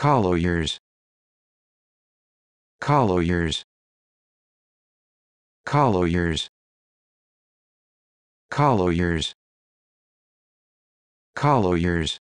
Colliers Colliers Colliers Colliers Colliers